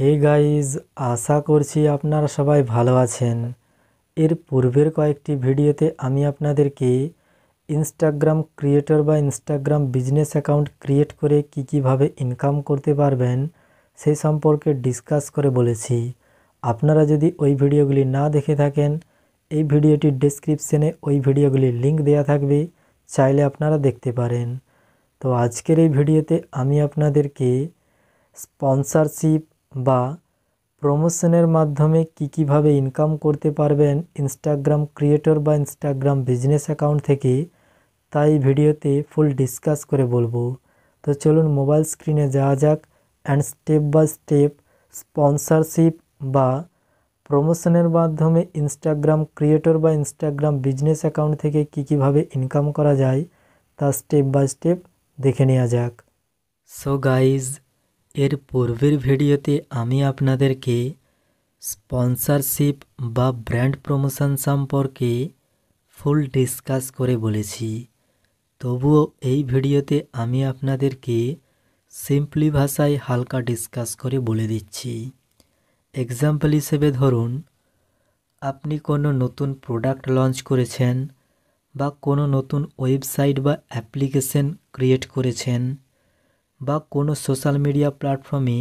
hey guys আশা করছি আপনারা সবাই ভালো আছেন এর পূর্বের কয়েকটি ভিডিওতে আমি আপনাদেরকে ইনস্টাগ্রাম ক্রিয়েটর বা ইনস্টাগ্রাম বিজনেস অ্যাকাউন্ট ক্রিয়েট করে কি কীভাবে ইনকাম করতে পারবেন সে সম্পর্কে ডিসকাস করে বলেছি আপনারা যদি ওই ভিডিওগুলি না দেখে থাকেন এই ভিডিওটির ডেসক্রিপশনে ওই ভিডিওগুলির লিঙ্ক দেয়া থাকবে চাইলে আপনারা দেখতে পারেন তো আজকের এই ভিডিওতে আমি আপনাদেরকে স্পন্সারশিপ বা প্রমোশনের মাধ্যমে কী কীভাবে ইনকাম করতে পারবেন ইনস্টাগ্রাম ক্রিয়েটর বা ইনস্টাগ্রাম বিজনেস অ্যাকাউন্ট থেকে তাই ভিডিওতে ফুল ডিসকাস করে বলবো তো চলুন মোবাইল স্ক্রিনে যাওয়া যাক and step by step sponsorship বা প্রমোশনের মাধ্যমে ইনস্টাগ্রাম ক্রিয়েটর বা ইনস্টাগ্রাম বিজনেস অ্যাকাউন্ট থেকে কী কীভাবে ইনকাম করা যায় তা স্টেপ বাই স্টেপ দেখে নেওয়া যাক সো গাইজ এর পূর্বের ভিডিওতে আমি আপনাদেরকে স্পন্সারশিপ বা ব্র্যান্ড প্রমোশন সম্পর্কে ফুল ডিসকাস করে বলেছি তবুও এই ভিডিওতে আমি আপনাদেরকে সিম্পলি ভাষায় হালকা ডিসকাস করে বলে দিচ্ছি এক্সাম্পল হিসেবে ধরুন আপনি কোনো নতুন প্রোডাক্ট লঞ্চ করেছেন বা কোনো নতুন ওয়েবসাইট বা অ্যাপ্লিকেশন ক্রিয়েট করেছেন বা কোনো সোশ্যাল মিডিয়া প্ল্যাটফর্মে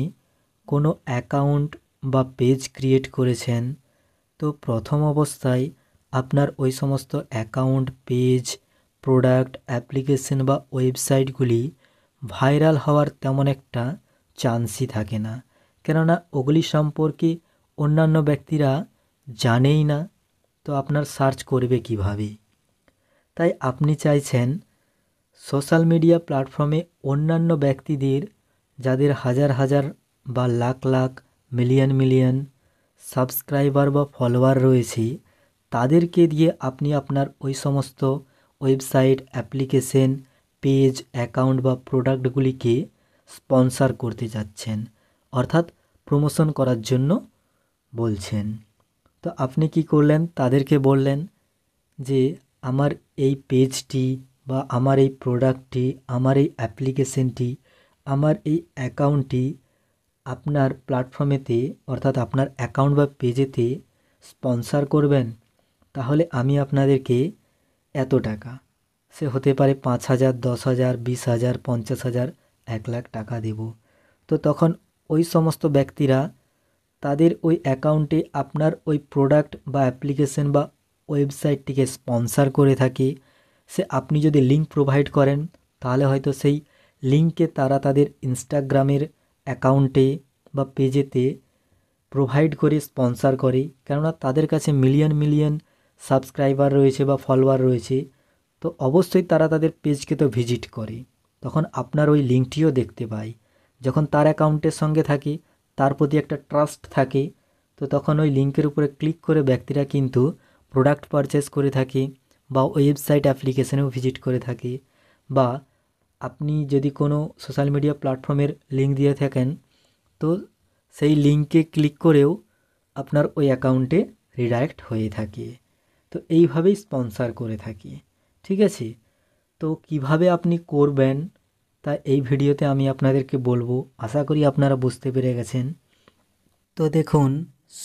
কোনো অ্যাকাউন্ট বা পেজ ক্রিয়েট করেছেন তো প্রথম অবস্থায় আপনার ওই সমস্ত অ্যাকাউন্ট পেজ প্রোডাক্ট অ্যাপ্লিকেশন বা ওয়েবসাইটগুলি ভাইরাল হওয়ার তেমন একটা চান্সই থাকে না কেননা ওগুলি সম্পর্কে অন্যান্য ব্যক্তিরা জানেই না তো আপনার সার্চ করবে কিভাবে তাই আপনি চাইছেন সোশ্যাল মিডিয়া প্ল্যাটফর্মে অন্যান্য ব্যক্তিদের যাদের হাজার হাজার বা lakh lakh million million subscriber বা ফলোয়ার রয়েছে তাদেরকে দিয়ে আপনি আপনার ওই সমস্ত ওয়েবসাইট অ্যাপ্লিকেশন পেজ অ্যাকাউন্ট বা প্রোডাক্টগুলিকে স্পন্সার করতে যাচ্ছেন অর্থাৎ প্রমোশন করার জন্য বলছেন তো আপনি কি করলেন তাদেরকে বললেন যে আমার এই পেজটি বা আমার এই প্রোডাক্টটি আমার এই অ্যাপ্লিকেশনটি আমার এই অ্যাকাউন্টটি আপনার প্ল্যাটফর্মেতে অর্থাৎ আপনার অ্যাকাউন্ট বা পেজেতে স্পন্সার করবেন তাহলে আমি আপনাদেরকে এত টাকা সে হতে পারে পাঁচ হাজার দশ হাজার বিশ হাজার পঞ্চাশ হাজার এক লাখ টাকা দেব তো তখন ওই সমস্ত ব্যক্তিরা তাদের ওই অ্যাকাউন্টে আপনার ওই প্রোডাক্ট বা অ্যাপ্লিকেশন বা ওয়েবসাইটটিকে স্পন্সার করে থাকে সে আপনি যদি লিঙ্ক প্রোভাইড করেন তাহলে হয়তো সেই লিঙ্কে তারা তাদের ইনস্টাগ্রামের অ্যাকাউন্টে বা পেজেতে প্রোভাইড করে স্পন্সার করে কেননা তাদের কাছে মিলিয়ন মিলিয়ন সাবস্ক্রাইবার রয়েছে বা ফলোয়ার রয়েছে তো অবশ্যই তারা তাদের পেজকে তো ভিজিট করে তখন আপনার ওই লিঙ্কটিও দেখতে পায় যখন তার অ্যাকাউন্টের সঙ্গে থাকে তার প্রতি একটা ট্রাস্ট থাকে তো তখন ওই লিঙ্কের উপরে ক্লিক করে ব্যক্তিরা কিন্তু প্রোডাক্ট পারচেস করে থাকে বা ওয়েবসাইট অ্যাপ্লিকেশানেও ভিজিট করে থাকি বা আপনি যদি কোনো সোশ্যাল মিডিয়া প্ল্যাটফর্মের লিঙ্ক দিয়ে থাকেন তো সেই লিঙ্কে ক্লিক করেও আপনার ওই অ্যাকাউন্টে রিডাইরেক্ট হয়ে থাকে তো এইভাবেই স্পন্সার করে থাকি ঠিক আছে তো কিভাবে আপনি করবেন তা এই ভিডিওতে আমি আপনাদেরকে বলবো আশা করি আপনারা বুঝতে পেরে গেছেন তো দেখুন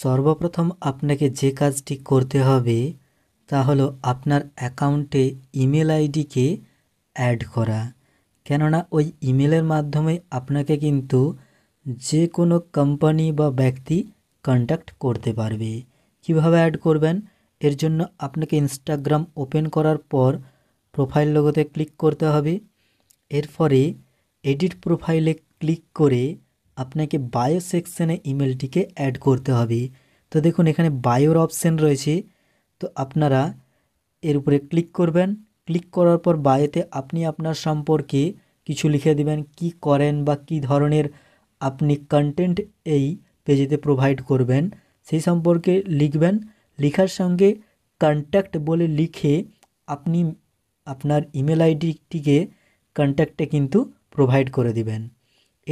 সর্বপ্রথম আপনাকে যে কাজটি করতে হবে তা হলো আপনার অ্যাকাউন্টে ইমেল আইডিকে অ্যাড করা কেননা ওই ইমেলের মাধ্যমে আপনাকে কিন্তু যে কোনো কোম্পানি বা ব্যক্তি কন্ট্যাক্ট করতে পারবে কিভাবে অ্যাড করবেন এর জন্য আপনাকে ইনস্টাগ্রাম ওপেন করার পর প্রোফাইল লোগোতে ক্লিক করতে হবে এরপরে এডিট প্রোফাইলে ক্লিক করে আপনাকে বায়ো সেকশানে ইমেলটিকে অ্যাড করতে হবে তো দেখুন এখানে বায়োর অপশান রয়েছে তো আপনারা এর উপরে ক্লিক করবেন ক্লিক করার পর বায়েতে আপনি আপনার সম্পর্কে কিছু লিখে দিবেন কি করেন বা কি ধরনের আপনি কন্টেন্ট এই পেজেতে প্রোভাইড করবেন সেই সম্পর্কে লিখবেন লিখার সঙ্গে কন্ট্যাক্ট বলে লিখে আপনি আপনার ইমেল আইডিটিকে কন্ট্যাক্টে কিন্তু প্রোভাইড করে দিবেন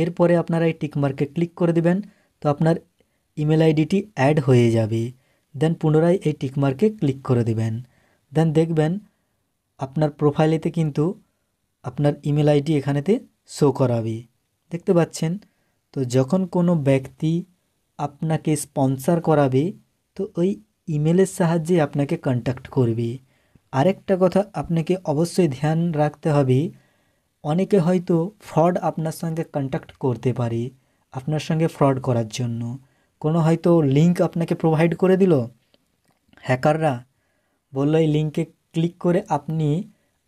এরপরে আপনারা এই টিকমার্কে ক্লিক করে দিবেন তো আপনার ইমেল আইডিটি অ্যাড হয়ে যাবে দেন পুনরায় এই টিকমার্কে ক্লিক করে দিবেন দেন দেখবেন আপনার প্রোফাইলেতে কিন্তু আপনার ইমেল আইডি এখানেতে শো করাবে দেখতে পাচ্ছেন তো যখন কোনো ব্যক্তি আপনাকে স্পন্সার করাবে তো ওই ইমেলের সাহায্যে আপনাকে কন্ট্যাক্ট করবে আরেকটা কথা আপনাকে অবশ্যই ধ্যান রাখতে হবে অনেকে হয়তো ফ্রড আপনার সঙ্গে কন্ট্যাক্ট করতে পারে আপনার সঙ্গে ফ্রড করার জন্য কোনো হয়তো লিঙ্ক আপনাকে প্রোভাইড করে দিল হ্যাকাররা বলল এই লিঙ্কে ক্লিক করে আপনি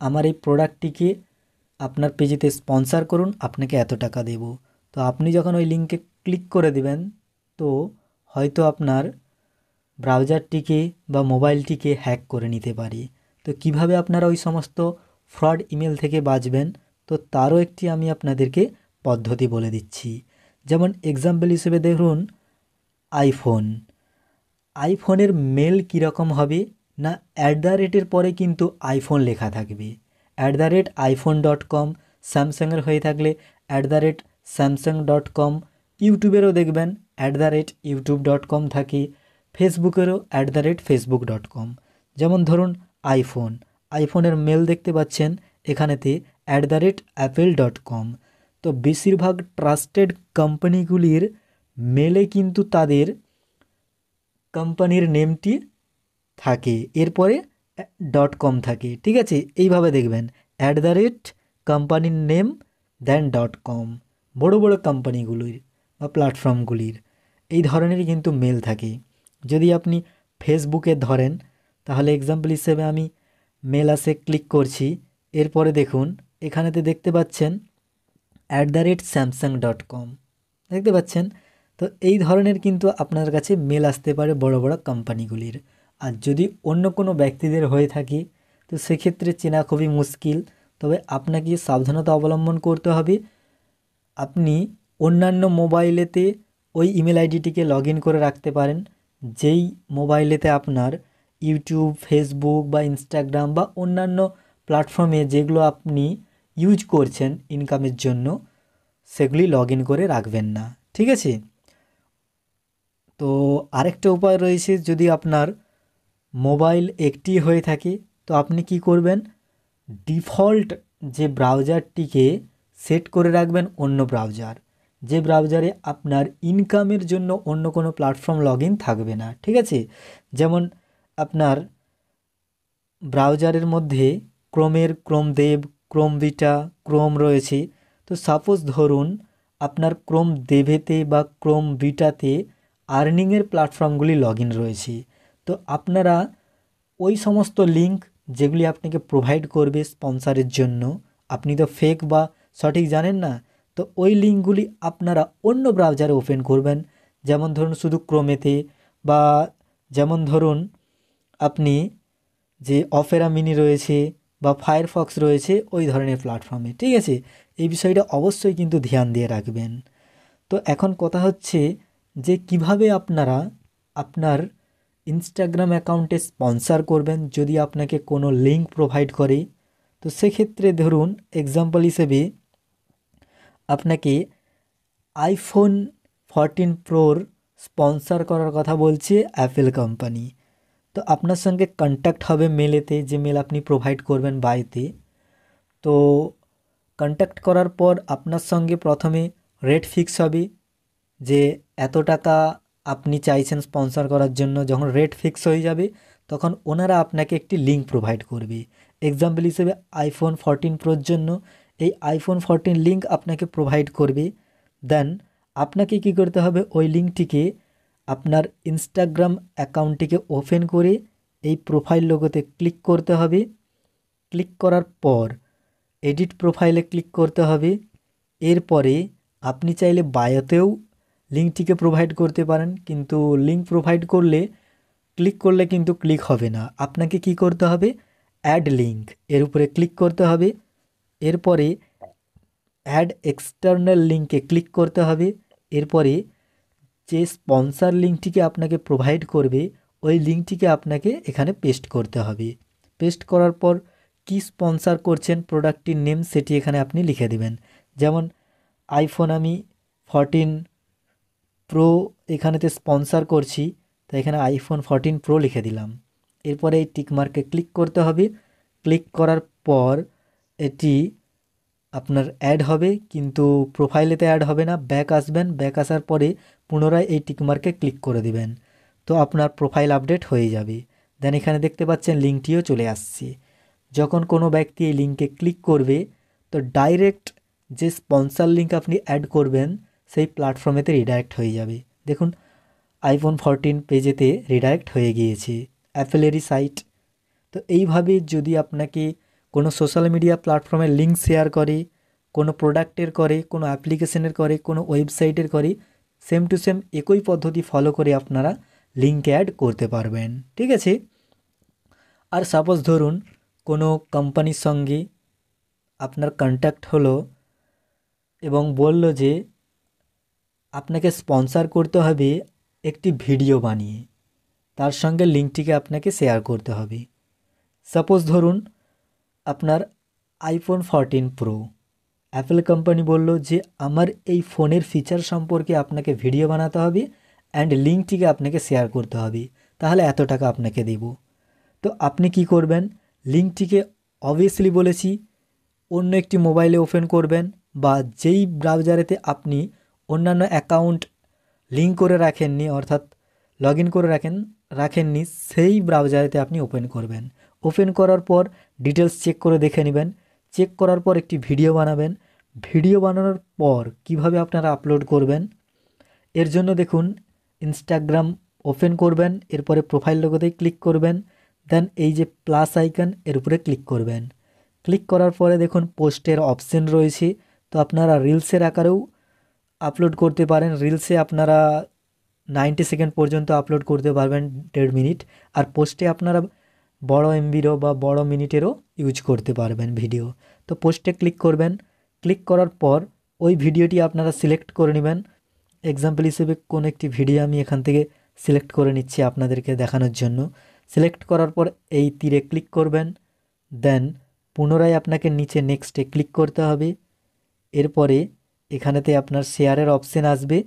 আমার এই প্রোডাক্টটিকে আপনার পেজিতে স্পন্সার করুন আপনাকে এত টাকা দেব তো আপনি যখন ওই লিঙ্কে ক্লিক করে দিবেন তো হয়তো আপনার ব্রাউজারটিকে বা মোবাইলটিকে হ্যাক করে নিতে পারি তো কিভাবে আপনারা ওই সমস্ত ফ্রড ইমেল থেকে বাঁচবেন তো তারও একটি আমি আপনাদেরকে পদ্ধতি বলে দিচ্ছি যেমন এক্সাম্পল হিসেবে দেখুন আইফোন আইফোনের মেল কীরকম হবে না অ্যাট দ্য রেটের পরে কিন্তু আইফোন লেখা থাকবে at the rate iPhone dot com স্যামসাংয়ের হয়ে থাকলে at the rate Samsung dot com ইউটিউবেরও দেখবেন at the rate YouTube dot com থাকে ফেসবুকেরও at the rate Facebook dot com যেমন ধরুন আইফোন আইফোনের মেল দেখতে পাচ্ছেন এখানেতে at the rate Apple dot com তো বেশিরভাগ ট্রাস্টেড কোম্পানিগুলির মেলে কিন্তু তাদের কোম্পানির নেমটি থাকে এরপরে ডট কম থাকে ঠিক আছে এইভাবে দেখবেন অ্যাট দ্য রেট কোম্পানির নেম দেন ডট কম বড়ো বড়ো কোম্পানিগুলির বা প্ল্যাটফর্মগুলির এই ধরনেরই কিন্তু মেল থাকে যদি আপনি ফেসবুকে ধরেন তাহলে এক্সাম্পল হিসেবে আমি মেল আসে ক্লিক করছি এরপরে দেখুন এখানেতে দেখতে পাচ্ছেন at the rate Samsung dot com দেখতে পাচ্ছেন তো এই ধরনের কিন্তু আপনার কাছে মেল আসতে পারে বড় বড় কোম্পানিগুলির আর যদি অন্য কোনো ব্যক্তিদের হয়ে থাকি তো সেক্ষেত্রে চেনা খুবই মুশকিল তবে আপনাকে সাবধানতা অবলম্বন করতে হবে আপনি অন্যান্য মোবাইলেতে ওই ইমেল আইডিটিকে লগ করে রাখতে পারেন যেই মোবাইলেতে আপনার ইউটিউব ফেসবুক বা ইনস্টাগ্রাম বা অন্যান্য প্ল্যাটফর্মে যেগুলো আপনি ইউজ করছেন ইনকামের জন্য সেগুলি লগ করে রাখবেন না ঠিক আছে তো আরেকটা উপায় রয়েছে যদি আপনার মোবাইল একটি হয়ে থাকে তো আপনি কি করবেন ডিফল্ট যে ব্রাউজারটিকে সেট করে রাখবেন অন্য ব্রাউজার যে ব্রাউজারে আপনার ইনকামের জন্য অন্য কোনো প্ল্যাটফর্ম লগ থাকবে না ঠিক আছে যেমন আপনার ব্রাউজারের মধ্যে ক্রোমের ক্রোমদেব ক্রোম বিটা ক্রোম রয়েছে তো সাপোজ ধরুন আপনার ক্রোম দেভেতে বা ক্রোম বিটাতে আর্নিংয়ের প্ল্যাটফর্মগুলি লগ ইন রয়েছে তো আপনারা ওই সমস্ত লিঙ্ক যেগুলি আপনাকে প্রোভাইড করবে স্পন্সারের জন্য আপনি তো ফেক বা সঠিক জানেন না তো ওই লিঙ্কগুলি আপনারা অন্য ব্রাউজারে ওপেন করবেন যেমন ধরুন শুধু ক্রোমেতে বা যেমন ধরুন আপনি যে অফেরা মিনি রয়েছে বা ফায়ারফক্স রয়েছে ওই ধরনের প্ল্যাটফর্মে ঠিক আছে এই বিষয়টা অবশ্যই কিন্তু ধ্যান দিয়ে রাখবেন তো এখন কথা হচ্ছে যে কিভাবে আপনারা আপনার ইনস্টাগ্রাম অ্যাকাউন্ট এ স্পন্সর করবেন যদি আপনাদের কোনো লিংক প্রভাইড করে তো সেই ক্ষেত্রে ধরুন एग्जांपल হিসেবে আপনাদের আইফোন 14 প্রো স্পন্সর করার কথা বলছে অ্যাপল কোম্পানি তো আপনার সঙ্গে कांटेक्ट হবে মে लेते Gmail আপনি প্রভাইড করবেন বাইতে তো कांटेक्ट করার পর আপনার সঙ্গে প্রথমে রেড ফিক্স হবে যে এত টাকা আপনি চাইছেন স্পন্সর করার জন্য যখন রেট ফিক্স হয়ে যাবে তখন ওনারা আপনাকে একটি লিঙ্ক প্রোভাইড করবে এক্সাম্পল হিসেবে আইফোন ফরটিন প্রোর জন্য এই আইফোন ফরটিন লিঙ্ক আপনাকে প্রোভাইড করবে দেন আপনাকে কি করতে হবে ওই লিঙ্কটিকে আপনার ইনস্টাগ্রাম অ্যাকাউন্টটিকে ওপেন করে এই প্রোফাইল লোগোতে ক্লিক করতে হবে ক্লিক করার পর এডিট প্রোফাইলে ক্লিক করতে হবে এরপরে আপনি চাইলে বায়োতেও লিঙ্কটিকে প্রোভাইড করতে পারেন কিন্তু লিঙ্ক প্রোভাইড করলে ক্লিক করলে কিন্তু ক্লিক হবে না আপনাকে কি করতে হবে অ্যাড লিঙ্ক এর উপরে ক্লিক করতে হবে এরপরে অ্যাড এক্সটার্নাল লিঙ্কে ক্লিক করতে হবে এরপরে যে স্পন্সার লিঙ্কটিকে আপনাকে প্রোভাইড করবে ওই লিঙ্কটিকে আপনাকে এখানে পেস্ট করতে হবে পেস্ট করার পর কি স্পন্সার করছেন প্রোডাক্টটির নেম সেটি এখানে আপনি লিখে দেবেন যেমন আইফোন আমি ফরটিন প্রো এখানেতে স্পন্সার করছি তাই এখানে আইফোন ফোরটিন প্রো লিখে দিলাম এরপরে এই টিকমার্কে ক্লিক করতে হবে ক্লিক করার পর এটি আপনার অ্যাড হবে কিন্তু প্রোফাইলেতে অ্যাড হবে না ব্যাক আসবেন ব্যাক আসার পরে পুনরায় এই টিকমার্কে ক্লিক করে দিবেন তো আপনার প্রোফাইল আপডেট হয়ে যাবে দেন এখানে দেখতে পাচ্ছেন লিঙ্কটিও চলে আসছে যখন কোনো ব্যক্তি এই লিঙ্কে ক্লিক করবে তো ডাইরেক্ট যে স্পন্সার লিঙ্ক আপনি অ্যাড করবেন সেই প্ল্যাটফর্মেতে রিডাইরেক্ট হয়ে যাবে দেখুন আইফোন ফরটিন পেজেতে রিডাইরেক্ট হয়ে গিয়েছে অ্যাপেলেরই সাইট তো এইভাবে যদি আপনাকে কোনো সোশ্যাল মিডিয়া প্ল্যাটফর্মের লিঙ্ক শেয়ার করে কোনো প্রোডাক্টের করে কোনো অ্যাপ্লিকেশনের করে কোনো ওয়েবসাইটের করে সেম টু সেম একই পদ্ধতি ফলো করে আপনারা লিঙ্ক অ্যাড করতে পারবেন ঠিক আছে আর সাপোজ ধরুন কোনো কোম্পানির সঙ্গে আপনার কন্ট্যাক্ট হলো এবং বলল যে আপনাকে স্পন্সার করতে হবে একটি ভিডিও বানিয়ে তার সঙ্গে লিঙ্কটিকে আপনাকে শেয়ার করতে হবে সাপোজ ধরুন আপনার iPhone fourteen pro Apple company বলল যে আমার এই ফোনের ফিচার সম্পর্কে আপনাকে ভিডিও বানাতে হবে অ্যান্ড লিঙ্কটিকে আপনাকে শেয়ার করতে হবে তাহলে এত টাকা আপনাকে দেব তো আপনি কি করবেন লিঙ্কটিকে অবভিয়াসলি বলেছি অন্য একটি মোবাইলে ওপেন করবেন বা যেই ব্রাউজারেতে আপনি অন্যান্য অ্যাকাউন্ট লিঙ্ক করে রাখেননি অর্থাৎ লগ করে রাখেন রাখেননি সেই ব্রাউজারেতে আপনি ওপেন করবেন ওপেন করার পর ডিটেলস চেক করে দেখে নেবেন চেক করার পর একটি ভিডিও বানাবেন ভিডিও বানানোর পর কিভাবে আপনারা আপলোড করবেন এর জন্য দেখুন ইনস্টাগ্রাম ওপেন করবেন এরপরে প্রোফাইল লোগোতেই ক্লিক করবেন দেন এই যে প্লাস আইকন এর উপরে ক্লিক করবেন ক্লিক করার পরে দেখুন পোস্টের অপশন রয়েছে তো আপনারা রিলসের আকারেও আপলোড করতে পারেন রিলসে আপনারা নাইনটি সেকেন্ড পর্যন্ত আপলোড করতে পারবেন দেড় মিনিট আর পোস্টে আপনারা বড় এমবিরও বা বড় মিনিটেরও ইউজ করতে পারবেন ভিডিও তো পোস্টে ক্লিক করবেন ক্লিক করার পর ওই ভিডিওটি আপনারা সিলেক্ট করে নেবেন এক্সাম্পল হিসেবে কোন একটি ভিডিও আমি এখান থেকে সিলেক্ট করে নিচ্ছি আপনাদেরকে দেখানোর জন্য সিলেক্ট করার পর এই তীরে ক্লিক করবেন দেন পুনরায় আপনাকে নিচে নেক্সটে ক্লিক করতে হবে এরপরে এখানেতে আপনার শেয়ারের অপশান আসবে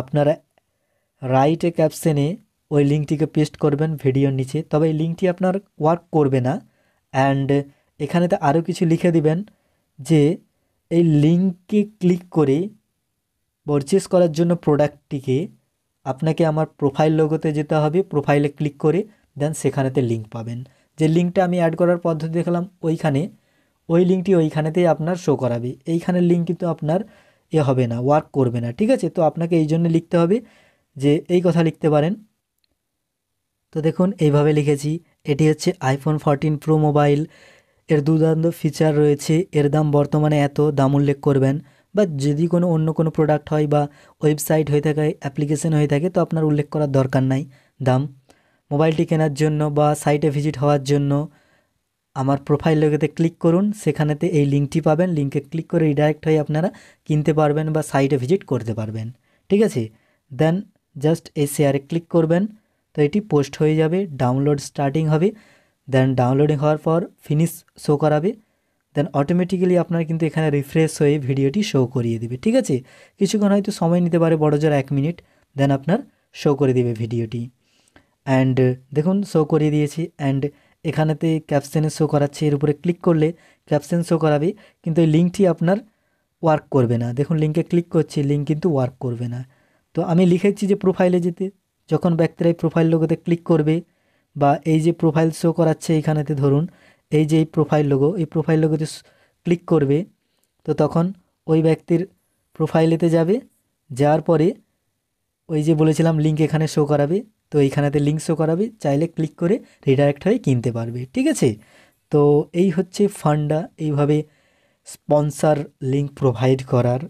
আপনারা রাইটে ক্যাপশানে ওই লিঙ্কটিকে পেস্ট করবেন ভিডিওর নিচে তবে এই লিঙ্কটি আপনার ওয়ার্ক করবে না অ্যান্ড এখানেতে আরও কিছু লিখে দিবেন যে এই লিঙ্কে ক্লিক করে পারচেস করার জন্য প্রোডাক্টটিকে আপনাকে আমার প্রোফাইল লোগোতে যেতে হবে প্রোফাইলে ক্লিক করে দেন সেখানেতে লিঙ্ক পাবেন যে লিঙ্কটা আমি অ্যাড করার পদ্ধতি দেখলাম ওইখানে ওই লিঙ্কটি ওইখানেতেই আপনার শো করাবে এইখানের লিঙ্ক কিন্তু আপনার এ হবে না ওয়ার্ক করবে না ঠিক আছে তো আপনাকে এই জন্য লিখতে হবে যে এই কথা লিখতে পারেন তো দেখুন এইভাবে লিখেছি এটি হচ্ছে আইফোন ফরটিন প্রো মোবাইল এর দুর্দান্ত ফিচার রয়েছে এর দাম বর্তমানে এত দাম উল্লেখ করবেন বা যদি কোনো অন্য কোনো প্রোডাক্ট হয় বা ওয়েবসাইট হয়ে থাকে অ্যাপ্লিকেশন হয়ে থাকে তো আপনার উল্লেখ করার দরকার নাই দাম মোবাইলটি কেনার জন্য বা সাইটে ভিজিট হওয়ার জন্য আমার প্রোফাইল লোকেতে ক্লিক করুন সেখানেতে এই লিঙ্কটি পাবেন লিঙ্কে ক্লিক করে রিডাইরেক্ট হয়ে আপনারা কিনতে পারবেন বা সাইটে ভিজিট করতে পারবেন ঠিক আছে দেন জাস্ট এই শেয়ারে ক্লিক করবেন তো এটি পোস্ট হয়ে যাবে ডাউনলোড স্টার্টিং হবে দেন ডাউনলোডিং হওয়ার পর ফিনিশ শো করাবে দেন অটোমেটিক্যালি আপনার কিন্তু এখানে রিফ্রেশ হয়ে ভিডিওটি শো করিয়ে দেবে ঠিক আছে কিছুক্ষণ হয়তো সময় নিতে পারে বড় জোর এক মিনিট দেন আপনার শো করে দেবে ভিডিওটি অ্যান্ড দেখুন শো করিয়ে দিয়েছি অ্যান্ড এখানেতে ক্যাপশানে শো করাচ্ছে এর উপরে ক্লিক করলে ক্যাপসেন শো করাবে কিন্তু এই লিঙ্কটি আপনার ওয়ার্ক করবে না দেখুন লিঙ্কে ক্লিক করছি লিঙ্ক কিন্তু ওয়ার্ক করবে না তো আমি লিখেছি যে প্রোফাইলে যেতে যখন ব্যক্তিরা এই প্রোফাইল লোগোতে ক্লিক করবে বা এই যে প্রোফাইল শো করাচ্ছে এইখানেতে ধরুন এই যে এই প্রোফাইল লোগো এই প্রোফাইল লোগোতে ক্লিক করবে তো তখন ওই ব্যক্তির প্রোফাইলেতে যাবে যাওয়ার পরে ওই যে বলেছিলাম লিঙ্ক এখানে শো করাবে তো এইখানেতে লিঙ্কসও করাবে চাইলে ক্লিক করে রিডাইরেক্ট হয়ে কিনতে পারবে ঠিক আছে তো এই হচ্ছে ফান্ডা এইভাবে স্পন্সার লিঙ্ক প্রোভাইড করার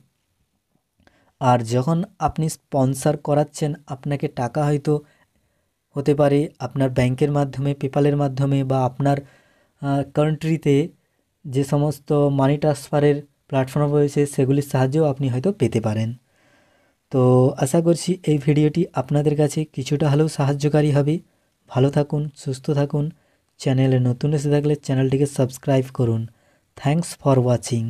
আর যখন আপনি স্পন্সার করাচ্ছেন আপনাকে টাকা হয়তো হতে পারে আপনার ব্যাংকের মাধ্যমে পেপালের মাধ্যমে বা আপনার কান্ট্রিতে যে সমস্ত মানি ট্রান্সফারের প্ল্যাটফর্ম রয়েছে সেগুলির সাহায্যেও আপনি হয়তো পেতে পারেন তো আশা করছি এই ভিডিওটি আপনাদের কাছে কিছুটা হলেও সাহায্যকারী হবে ভালো থাকুন সুস্থ থাকুন চ্যানেলে নতুন এসে থাকলে চ্যানেলটিকে সাবস্ক্রাইব করুন থ্যাংকস ফর ওয়াচিং